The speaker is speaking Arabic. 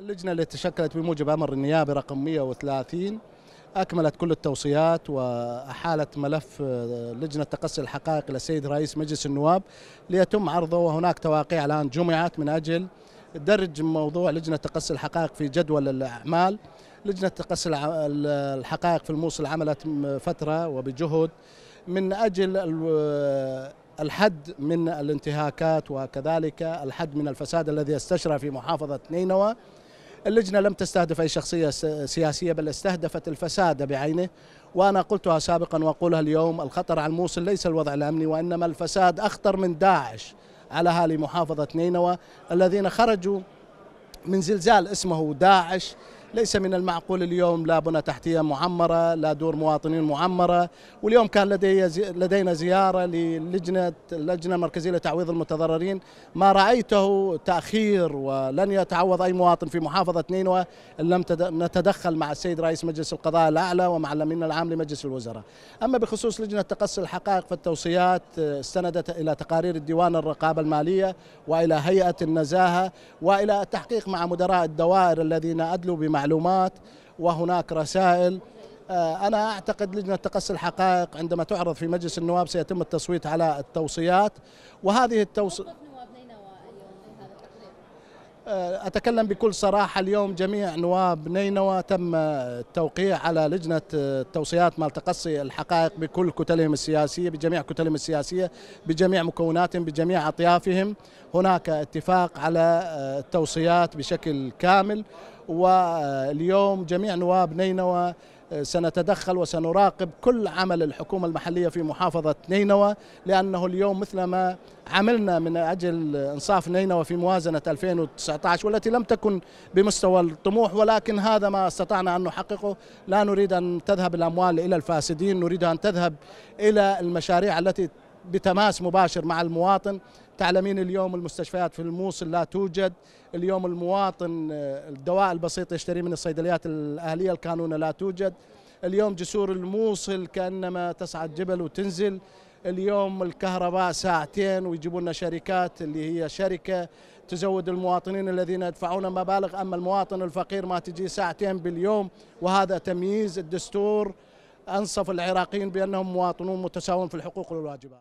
اللجنة اللي تشكلت بموجب أمر النيابة رقم 130 أكملت كل التوصيات وأحالت ملف آه، لجنة تقصي الحقائق إلى السيد رئيس مجلس النواب ليتم عرضه وهناك تواقيع الآن جمعت من أجل درج موضوع لجنة تقصي الحقائق في جدول الأعمال لجنة تقصي الحقائق في الموصل عملت فترة وبجهد من أجل آه، الحد من الانتهاكات وكذلك الحد من الفساد الذي استشرى في محافظة نينوى اللجنة لم تستهدف أي شخصية سياسية بل استهدفت الفساد بعينه وأنا قلتها سابقا وأقولها اليوم الخطر على الموصل ليس الوضع الأمني وإنما الفساد أخطر من داعش على أهالي محافظة نينوى الذين خرجوا من زلزال اسمه داعش ليس من المعقول اليوم لا بنى تحتية معمرة لا دور مواطنين معمرة واليوم كان لدي لدينا زيارة للجنة اللجنة المركزية لتعويض المتضررين ما رأيته تأخير ولن يتعوض أي مواطن في محافظة نينوى إن لم نتدخل مع السيد رئيس مجلس القضاء الأعلى ومع الأمين العام لمجلس الوزراء أما بخصوص لجنة تقصي الحقائق فالتوصيات استندت إلى تقارير الديوان الرقابة المالية وإلى هيئة النزاهة وإلى التحقيق مع مدراء الدوائر الذين أدلوا بما معلومات وهناك رسائل آه، أنا أعتقد لجنة تقصي الحقائق عندما تعرض في مجلس النواب سيتم التصويت على التوصيات وهذه التوصيات آه، أتكلم بكل صراحة اليوم جميع نواب نينوى تم آه، التوقيع على لجنة آه، التوصيات مال تقصي الحقائق بكل كتلهم السياسية بجميع كتلهم السياسية بجميع مكوناتهم بجميع أطيافهم هناك اتفاق على التوصيات بشكل كامل واليوم جميع نواب نينوى سنتدخل وسنراقب كل عمل الحكومة المحلية في محافظة نينوى لأنه اليوم مثلما عملنا من أجل إنصاف نينوى في موازنة 2019 والتي لم تكن بمستوى الطموح ولكن هذا ما استطعنا أن نحققه لا نريد أن تذهب الأموال إلى الفاسدين نريد أن تذهب إلى المشاريع التي بتماس مباشر مع المواطن تعلمين اليوم المستشفيات في الموصل لا توجد اليوم المواطن آه، الدواء البسيط يشتريه من الصيدليات الأهلية القانونة لا توجد اليوم جسور الموصل كأنما تصعد جبل وتنزل اليوم الكهرباء ساعتين ويجيبوا لنا شركات اللي هي شركة تزود المواطنين الذين يدفعون مبالغ أما المواطن الفقير ما تجي ساعتين باليوم وهذا تمييز الدستور أنصف العراقيين بأنهم مواطنون متساوون في الحقوق والواجبات